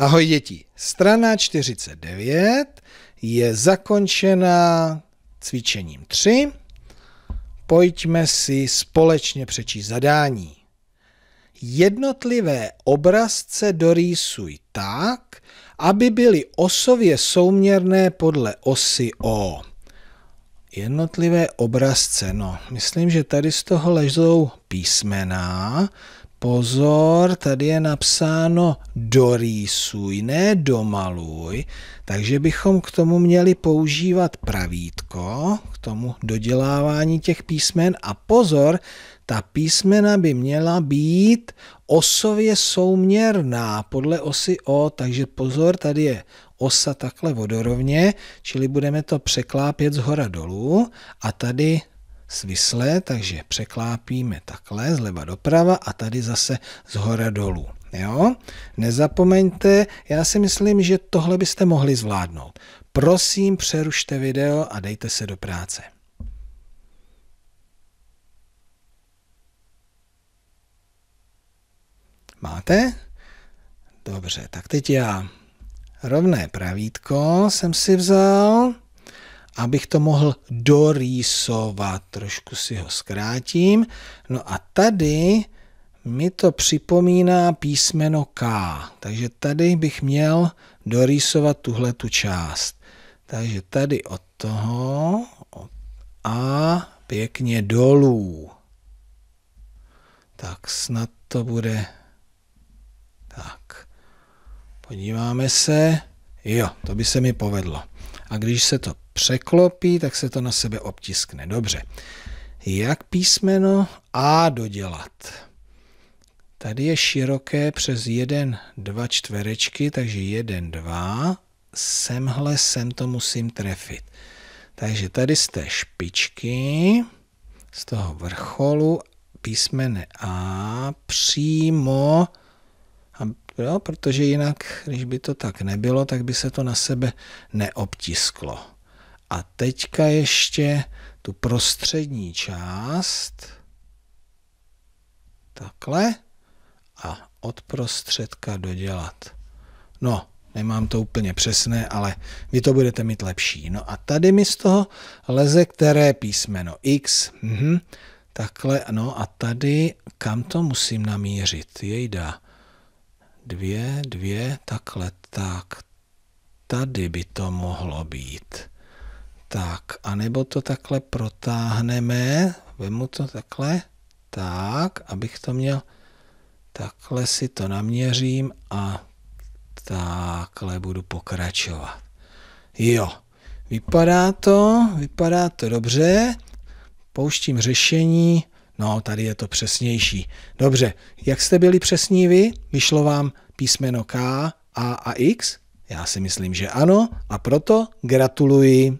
Ahoj děti, strana 49 je zakončena cvičením 3. Pojďme si společně přečíst zadání. Jednotlivé obrazce dorýsuj tak, aby byly osově souměrné podle osy O. Jednotlivé obrazce, no, myslím, že tady z toho ležou písmena pozor, tady je napsáno dorýsuj, ne domaluj, takže bychom k tomu měli používat pravítko, k tomu dodělávání těch písmen a pozor, ta písmena by měla být osově souměrná podle osy O, takže pozor, tady je osa takhle vodorovně, čili budeme to překlápět z hora dolů a tady svislé, takže překlápíme takhle zleva doprava a tady zase zhora dolů. Jo? Nezapomeňte, já si myslím, že tohle byste mohli zvládnout. Prosím, přerušte video a dejte se do práce. Máte? Dobře, tak teď já rovné pravítko jsem si vzal abych to mohl dorýsovat. Trošku si ho zkrátím. No a tady mi to připomíná písmeno K. Takže tady bych měl dorýsovat tuhle tu část. Takže tady od toho od A pěkně dolů. Tak snad to bude tak. Podíváme se. Jo, to by se mi povedlo. A když se to překlopí, tak se to na sebe obtiskne. Dobře. Jak písmeno A dodělat? Tady je široké přes 1, 2 čtverečky, takže 1, 2. Semhle sem to musím trefit. Takže tady z té špičky, z toho vrcholu písmene A přímo, a, jo, protože jinak, když by to tak nebylo, tak by se to na sebe neobtisklo. A teďka ještě tu prostřední část. Takhle. A od prostředka dodělat. No, nemám to úplně přesné, ale vy to budete mít lepší. No a tady mi z toho leze které písmeno? X. Mhm. Takhle, no a tady, kam to musím namířit? Jejda. Dvě, dvě, takhle, tak. Tady by to mohlo být. Tak, anebo to takhle protáhneme, vemu to takhle, tak, abych to měl, takhle si to naměřím a takhle budu pokračovat. Jo, vypadá to, vypadá to dobře, pouštím řešení, no tady je to přesnější. Dobře, jak jste byli přesní vy? Vyšlo vám písmeno K, A a X? Já si myslím, že ano a proto gratuluji.